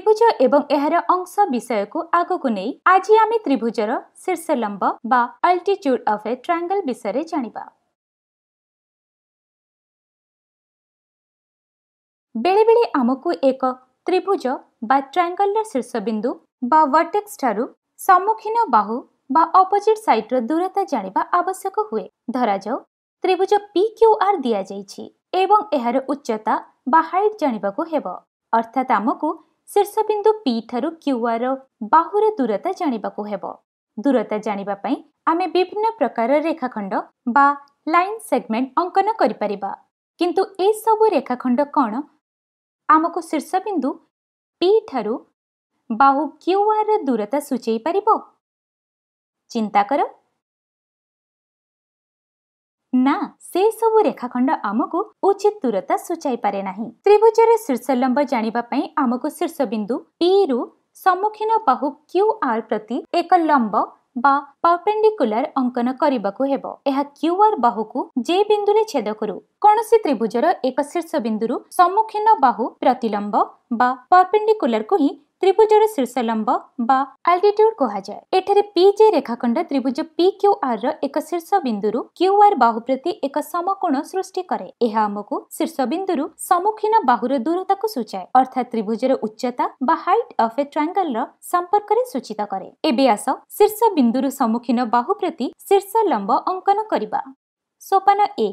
ତ୍ରିଭୁଜ ଏବଂ ଏହାର ଅଂଶ ବିଷୟକୁ ଆଗକୁ ନେଇ ଆଜି ଆମେ ତ୍ରିଭୁଜର ଶୀର୍ଷ ଲମ୍ବ ବା ଅଲ୍ଟିଚ୍ୟୁଡ୍ ଅଫ୍ ଏ ଟ୍ରାଙ୍ଗଲ୍ ବିଷୟରେ ଜାଣିବା ବେଳେବେଳେ ଆମକୁ ଏକ ତ୍ରିଭୁଜ ବା ଟ୍ରାଙ୍ଗଲ୍ର ଶୀର୍ଷବିନ୍ଦୁ ବା ଭର୍ଟେକ୍ସ ଠାରୁ ସମ୍ମୁଖୀନ ବାହୁ ବା ଅପୋଜିଟ୍ ସାଇଟ୍ର ଦୂରତା ଜାଣିବା ଆବଶ୍ୟକ ହୁଏ ଧରାଯାଉ ତ୍ରିଭୁଜ ପି କ୍ୟୁ ଆର୍ ଦିଆଯାଇଛି ଏବଂ ଏହାର ଉଚ୍ଚତା ବା ହାଇଟ୍ ଜାଣିବାକୁ ହେବ ଅର୍ଥାତ୍ ଆମକୁ ଶୀର୍ଷବିନ୍ଦୁ ପି ଠାରୁ କ୍ୟୁଆର୍ର ବାହୁର ଦୂରତା ଜାଣିବାକୁ ହେବ ଦୂରତା ଜାଣିବା ପାଇଁ ଆମେ ବିଭିନ୍ନ ପ୍ରକାର ରେଖାଖଣ୍ଡ ବା ଲାଇନ୍ ସେଗମେଣ୍ଟ ଅଙ୍କନ କରିପାରିବା କିନ୍ତୁ ଏସବୁ ରେଖାଖଣ୍ଡ କ'ଣ ଆମକୁ ଶୀର୍ଷବିନ୍ଦୁ ପି ଠାରୁ ବାହୁ କ୍ୟୁଆର୍ର ଦୂରତା ସୂଚାଇ ପାରିବ ଚିନ୍ତା କର ନା ସେସବୁ ରେଖାଖଣ୍ଡ ଆମକୁ ଉଚିତ ଦୂରତା ସୂଚାଇ ପାରେ ନାହିଁ ତ୍ରିଭୁଜରେ ଶୀର୍ଷ ଲମ୍ବ ଜାଣିବା ପାଇଁ ଆମକୁ ଶୀର୍ଷ ବିନ୍ଦୁ ପି ରୁ ସମ୍ମୁଖୀନ ବାହୁ କ୍ୟୁ ଆର୍ ପ୍ରତି ଏକ ଲମ୍ବ ବା ପରପେଣ୍ଡିକୁଲାର ଅଙ୍କନ କରିବାକୁ ହେବ ଏହା କ୍ୟୁ ଆର୍ ବାହୁକୁ ଜେ ବିନ୍ଦୁରେ ଛେଦ କରୁ କୌଣସି ତ୍ରିଭୁଜର ଏକ ଶୀର୍ଷ ବିନ୍ଦୁରୁ ସମ୍ମୁଖୀନ ବାହୁ ପ୍ରତିଲମ୍ବ ବା ପରପେଣ୍ଡିକୁଲାରକୁ ହିଁ ତ୍ରିଭୁଜର ଶୀର୍ଷଲମ୍ବ ବା ଆଲଟିଟ୍ୟୁଡ୍ କୁହାଯାଏ ଏଠାରେ ପି ଜେ ରେଖାଖଣ୍ଡ ତ୍ରିଭୁଜ ପି କ୍ୟୁ ଆର୍ ର ଏକ ଶୀର୍ଷ ବିନ୍ଦୁରୁ କ୍ୟୁ ଆର୍ ବାହୁ ପ୍ରତି ଏକ ସମକୋଣ ସୃଷ୍ଟି କରେ ଏହା ଆମକୁ ଶୀର୍ଷ ବିନ୍ଦୁରୁ ସମ୍ମୁଖୀନ ବାହୁର ଦୂରତାକୁ ସୂଚାଏ ଅର୍ଥାତ୍ ତ୍ରିଭୁଜର ଉଚ୍ଚତା ବା ହାଇଟ୍ ଅଫ୍ ଏ ଟ୍ରାଙ୍ଗଲ୍ ର ସମ୍ପର୍କରେ ସୂଚିତ କରେ ଏବେ ଆସ ଶୀର୍ଷ ବିନ୍ଦୁରୁ ସମ୍ମୁଖୀନ ବାହୁ ପ୍ରତି ଶୀର୍ଷ ଲମ୍ବ ଅଙ୍କନ କରିବା ସୋପାନ ଏ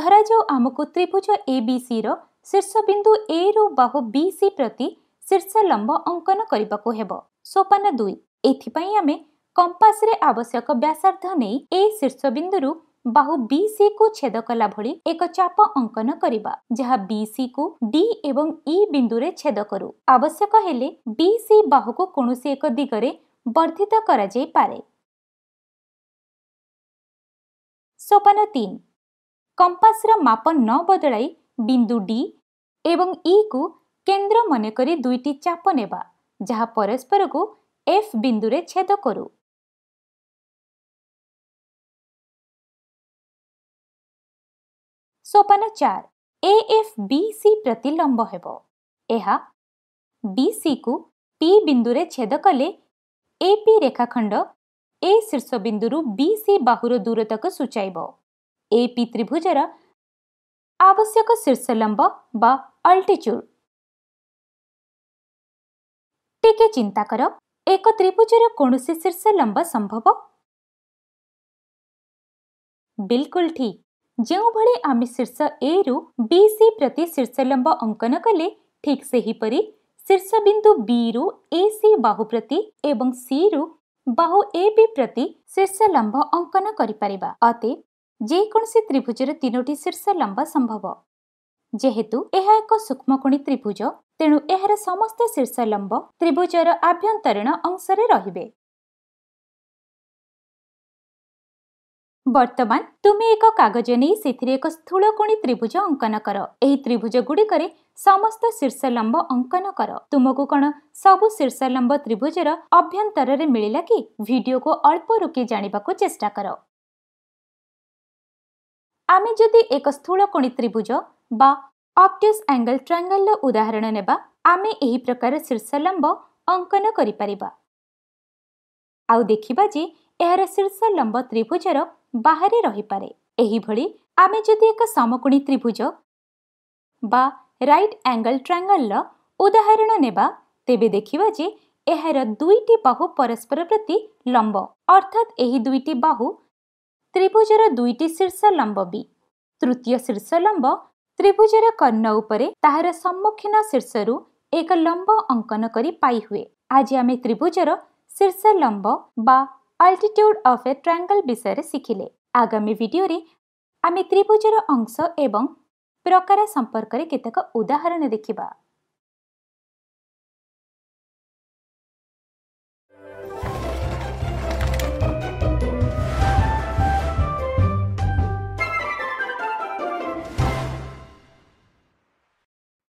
ଧରାଯାଉ ଆମକୁ ତ୍ରିଭୁଜ ଏ ବି ସି ର ଶୀର୍ଷ ବିନ୍ଦୁ ଏ ରୁ ବାହୁ ବି ସି ପ୍ରତି ଶୀର୍ଷଲମ୍ବ ଅଙ୍କନ କରିବାକୁ ହେବ ସୋପାନ ଦୁଇ ଏଥିପାଇଁ ଆମେ କମ୍ପାସରେ ଆବଶ୍ୟକ ବ୍ୟାସାର୍ଦ୍ଧ ନେଇ ଏହି ଶୀର୍ଷ ବିନ୍ଦୁରୁ ବାହୁ ବି ସି କୁ ଛେଦ କଲା ଭଳି ଏକ ଚାପ ଅଙ୍କନ କରିବା ଯାହା ବି ସି କୁ ଡି ଏବଂ ଇ e ବିନ୍ଦୁରେ ଛେଦ କରୁ ଆବଶ୍ୟକ ହେଲେ ବି ସି ବାହୁକୁ କୌଣସି ଏକ ଦିଗରେ ବର୍ଦ୍ଧିତ କରାଯାଇପାରେ ସୋପାନ ତିନି କମ୍ପାସର ମାପ ନ ବଦଳାଇ ବିନ୍ଦୁ ଡି ଏବଂ ଇକୁ e କେନ୍ଦ୍ର ମନେକରି ଦୁଇଟି ଚାପ ନେବା ଯାହା ପରସ୍ପରକୁ ଏଫ୍ ବିନ୍ଦୁରେ ଛେଦ କରୁ ସୋପାନ ଚାର ଏ ଏଫ୍ ବି ସି ପ୍ରତି ଲମ୍ବ ହେବ ଏହା ବି ସିକୁ ପି ବିନ୍ଦୁରେ ଛେଦ କଲେ ଏ ପି ରେଖାଖଣ୍ଡ ଏ ଶୀର୍ଷ ବିନ୍ଦୁରୁ ବି ସି ବାହୁର ଦୂରତାକୁ ସୂଚାଇବ ଏ ପି ତ୍ରିଭୁଜର ଆବଶ୍ୟକ ଶୀର୍ଷ ଲମ୍ବ ବା ଅଲ୍ଟିଚ୍ୟୁଡ୍ ଟିକେ ଚିନ୍ତା କର ଏକ ତ୍ରିଭୁଜର କୌଣସି ଶୀର୍ଷ ଲମ୍ବ ସମ୍ଭବ ବିଲକୁଲ ଠିକ ଯେଉଁଭଳି ଆମେ ଶୀର୍ଷ ଏ ରୁ ବି ସି ପ୍ରତି ଶୀର୍ଷ ଲମ୍ବ ଅଙ୍କନ କଲେ ଠିକ୍ ସେହିପରି ଶୀର୍ଷ ବିନ୍ଦୁ ବି ରୁ ଏ ସି ବାହୁ ପ୍ରତି ଏବଂ ସି ରୁ ବାହୁ ଏ ବି ପ୍ରତି ଶୀର୍ଷ ଲମ୍ବ ଅଙ୍କନ କରିପାରିବା ଅତେ ଯେକୌଣସି ତ୍ରିଭୁଜର ତିନୋଟି ଶୀର୍ଷ ଲମ୍ବ ସମ୍ଭବ ଯେହେତୁ ଏହା ଏକ ସୂକ୍ଷ୍ମକୋଣି ତ୍ରିଭୁଜ ତେଣୁ ଏହାର ସମସ୍ତ ଶୀର୍ଷ ଲମ୍ବ ତ୍ରିଭୁଜର ଆଭ୍ୟନ୍ତରୀଣ ଅଂଶରେ ରହିବେ ବର୍ତ୍ତମାନ ତୁମେ ଏକ କାଗଜ ନେଇ ସେଥିରେ ଏକ ସ୍ଥୂଳକୋଣି ତ୍ରିଭୁଜ ଅଙ୍କନ କର ଏହି ତ୍ରିଭୁଜ ଗୁଡ଼ିକରେ ସମସ୍ତ ଶୀର୍ଷ ଲମ୍ବ ଅଙ୍କନ କର ତୁମକୁ କ'ଣ ସବୁ ଶୀର୍ଷ ଲମ୍ବ ତ୍ରିଭୁଜର ଅଭ୍ୟନ୍ତରରେ ମିଳିଲା କି ଭିଡିଓକୁ ଅଳ୍ପ ରୋକି ଜାଣିବାକୁ ଚେଷ୍ଟା କର ଆମେ ଯଦି ଏକ ସ୍ଥୂଳ ସ୍ଥୂଳକୋଣି ତ୍ରିଭୁଜ ବା ଅପ୍ଟିସ୍ ଆଙ୍ଗଲ୍ ଟ୍ରାଙ୍ଗଲ୍ର ଉଦାହରଣ ନେବା ଆମେ ଏହି ପ୍ରକାର ଶୀର୍ଷଲମ୍ବ ଅଙ୍କନ କରିପାରିବା ଆଉ ଦେଖିବା ଯେ ଏହାର ଶୀର୍ଷଲମ୍ବ ତ୍ରିଭୁଜର ବାହାରେ ରହିପାରେ ଏହିଭଳି ଆମେ ଯଦି ଏକ ସମକୋଣୀ ତ୍ରିଭୁଜ ବା ରାଇଟ୍ ଆଙ୍ଗଲ୍ ଟ୍ରାଙ୍ଗଲ୍ର ଉଦାହରଣ ନେବା ତେବେ ଦେଖିବା ଯେ ଏହାର ଦୁଇଟି ବାହୁ ପରସ୍ପର ପ୍ରତି ଲମ୍ବ ଅର୍ଥାତ୍ ଏହି ଦୁଇଟି ବାହୁ ତ୍ରିଭୁଜର ଦୁଇଟି ଶୀର୍ଷ ଲମ୍ବ ବି ତୃତୀୟ ଶୀର୍ଷ ଲମ୍ବ ତ୍ରିଭୁଜର କର୍ଣ୍ଣ ଉପରେ ତାହାର ସମ୍ମୁଖୀନ ଶୀର୍ଷରୁ ଏକ ଲମ୍ବ ଅଙ୍କନ କରି ପାଇହୁଏ ଆଜି ଆମେ ତ୍ରିଭୁଜର ଶୀର୍ଷ ଲମ୍ବ ବା ଆଲ୍ଟିଟ୍ୟୁଡ଼୍ ଅଫ୍ ଏ ଟ୍ରାଙ୍ଗଲ୍ ବିଷୟରେ ଶିଖିଲେ ଆଗାମୀ ଭିଡ଼ିଓରେ ଆମେ ତ୍ରିଭୁଜର ଅଂଶ ଏବଂ ପ୍ରକାର ସମ୍ପର୍କରେ କେତେକ ଉଦାହରଣ ଦେଖିବା